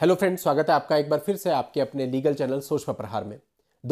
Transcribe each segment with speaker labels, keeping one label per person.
Speaker 1: hello friend स्वागत है आपका एक बार फिर से आपके अपने लीगल चैनल सोच पर प्रहार में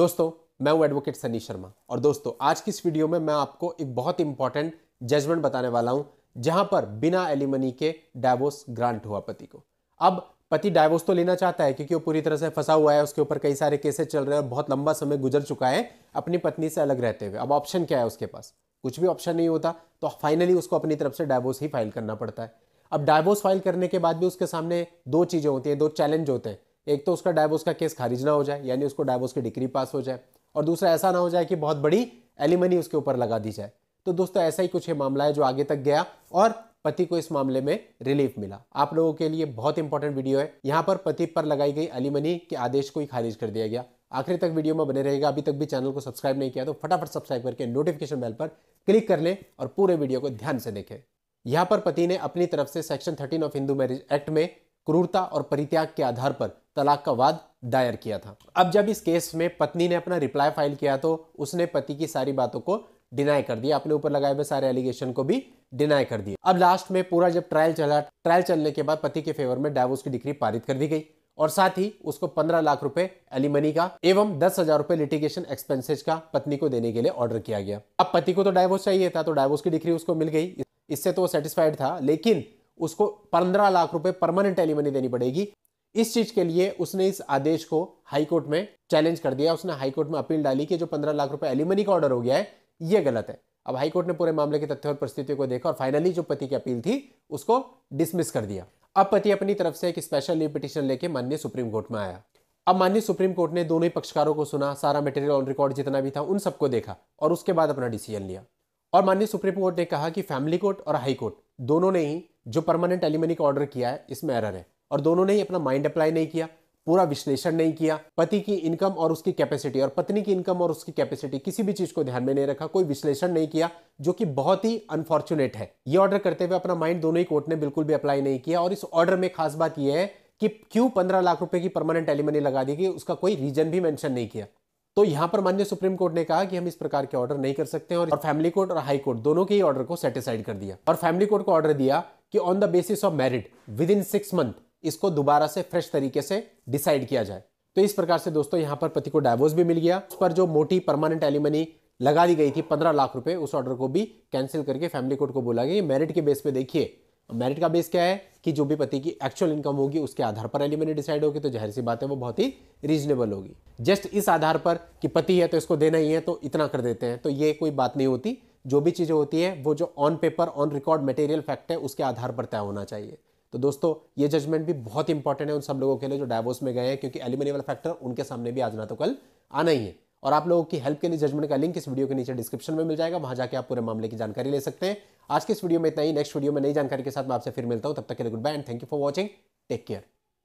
Speaker 1: दोस्तों मैं हूं एडवोकेट सनी शर्मा और दोस्तों आज की इस वीडियो में मैं आपको एक बहुत इंपॉर्टेंट जजमेंट बताने वाला हूं जहां पर बिना एलिमनी के डायवोर्स ग्रांट हुआ पति को अब पति डायवोर्स तो लेना चाहता है क्योंकि वो पूरी तरह से फंसा हुआ है उसके ऊपर कई सारे केसेस चल रहे हैं और बहुत लंबा समय गुजर चुका है अपनी पत्नी से अलग रहते हुए अब ऑप्शन क्या है उसके पास कुछ भी ऑप्शन नहीं होता तो फाइनली उसको अपनी तरफ से डायवोर्स ही फाइल करना पड़ता है अब डायवोर्स फाइल करने के बाद भी उसके सामने दो चीज़ें होती हैं दो चैलेंज होते हैं एक तो उसका डायवोर्स का केस खारिज ना हो जाए यानी उसको डायवोर्स की डिग्री पास हो जाए और दूसरा ऐसा ना हो जाए कि बहुत बड़ी एलिमनी उसके ऊपर लगा दी जाए तो दोस्तों ऐसा ही कुछ मामला है जो आगे तक गया और पति को इस मामले में रिलीफ मिला आप लोगों के लिए बहुत इंपॉर्टेंट वीडियो है यहाँ पर पति पर लगाई गई अलीमनी के आदेश को ही खारिज कर दिया गया आखिरी तक वीडियो में बने रहेगा अभी तक भी चैनल को सब्सक्राइब नहीं किया तो फटाफट सब्सक्राइब करके नोटिफिकेशन बेल पर क्लिक कर लें और पूरे वीडियो को ध्यान से देखें यहाँ पर पति ने अपनी तरफ से section thirteen of Hindu marriage act में क्रूरता और परित्याग के आधार पर तलाक का वाद दायर किया था अब जब इस केस में पत्नी ने अपना रिप्लाई फाइल किया तो उसने पति की सारी बातों को डिनाई कर दिया अपने ऊपर लगाए हुए सारे एलिगेशन को भी डिनाई कर दिया अब लास्ट में पूरा जब ट्रायल चला ट्रायल चलने के बाद पति के फेवर में डायवोर्स की डिग्री पारित कर दी गई और साथ ही उसको पंद्रह लाख रुपए एलिमनी का एवं दस हजार रुपए लिटिगेशन एक्सपेंसेज का पत्नी को देने के लिए ऑर्डर किया गया अब पति को तो डायवोर्स चाहिए था तो डायवोर्स की डिग्री उसको मिल गई इससे तो वो सेटिस्फाइड था लेकिन उसको पंद्रह लाख रुपए परमानेंट एलिमनी देनी पड़ेगी इस चीज के लिए उसने इस आदेश को हाईकोर्ट में चैलेंज कर दिया उसने हाईकोर्ट में अपील डाली कि जो पंद्रह लाख रुपए एलिमनी का ऑर्डर हो गया है यह गलत है अब हाईकोर्ट ने पूरे मामले के तथ्य और परिस्थितियों को देखा और फाइनली जो पति की अपील थी उसको डिसमिस कर दिया अब पति अपनी तरफ से एक स्पेशल लीव पिटिशन लेके माननीय सुप्रीम कोर्ट में आया अब माननीय सुप्रीम कोर्ट ने दोनों ही पक्षकारों को सुना सारा मेटेरियल ऑन रिकॉर्ड जितना भी था उन सबको देखा और उसके बाद अपना डिसीजन लिया और माननीय सुप्रीम कोर्ट ने कहा कि फैमिली कोर्ट और हाई कोर्ट दोनों ने ही जो परमानेंट एलिमनी का ऑर्डर किया है इसमें एरर है और दोनों ने ही अपना माइंड अप्लाई नहीं किया पूरा विश्लेषण नहीं किया पति की इनकम और उसकी कैपेसिटी और पत्नी की इनकम और उसकी कैपेसिटी किसी भी चीज को ध्यान में नहीं रखा कोई विश्लेषण नहीं किया जो कि बहुत ही अनफॉर्चुनेट है ये ऑर्डर करते हुए अपना माइंड दोनों ही कोर्ट ने बिल्कुल भी अप्लाई नहीं किया और इस ऑर्डर में खास बात यह है कि क्यों पंद्रह लाख रुपए की परमानेंट एलिमनी लगा दी गई उसका कोई रीजन भी मेंशन नहीं किया तो यहां पर मान्य सुप्रीम कोर्ट ने कहा कि हम इस प्रकार के ऑर्डर नहीं कर सकते हैं और फैमिली कोर्ट और हाई कोर्ट दोनों के ही ऑर्डर को सेटिसाइड कर दिया और फैमिली कोर्ट को ऑर्डर दिया कि on the basis of merit within six month इसको दोबारा से फ्रेश तरीके से डिसाइड किया जाए तो इस प्रकार से दोस्तों यहां पर पति को डायवोर्स भी मिल गया उस पर जो मोटी परमानेंट एलिमनी लगा दी गई थी पंद्रह लाख रुपए उस ऑर्डर को भी कैंसिल करके फैमिली कोर्ट को बोला गया मेरिट के बेस पे देखिए मेरिट का बेस क्या है कि जो भी पति की एक्चुअल इनकम होगी उसके आधार पर एलिमेंट डिसाइड होगी तो जाहिर सी बात है वो बहुत ही रीजनेबल होगी जस्ट इस आधार पर कि पति है तो इसको देना ही है तो इतना कर देते हैं तो ये कोई बात नहीं होती जो भी चीज़ें होती है वो जो on paper on record material fact है उसके आधार पर तय होना चाहिए तो दोस्तों ये जजमेंट भी बहुत इंपॉर्टेंट है उन सब लोगों के लिए जो डायवोर्स में गए हैं क्योंकि एलिमिनी वाला फैक्टर उनके सामने भी आज ना तो कल आना ही है और आप लोगों की हेल्प के लिए जजमेंट का लिंक इस वीडियो के नीचे डिस्क्रिप्शन में मिल जाएगा वहां जाके आप पूरे मामले की जानकारी ले सकते हैं आज के इस वीडियो में इतना ही नेक्स्ट वीडियो में नई जानकारी के साथ मैं आपसे फिर मिलता हूँ तब तक के लिए goodbye and thank you for watching take care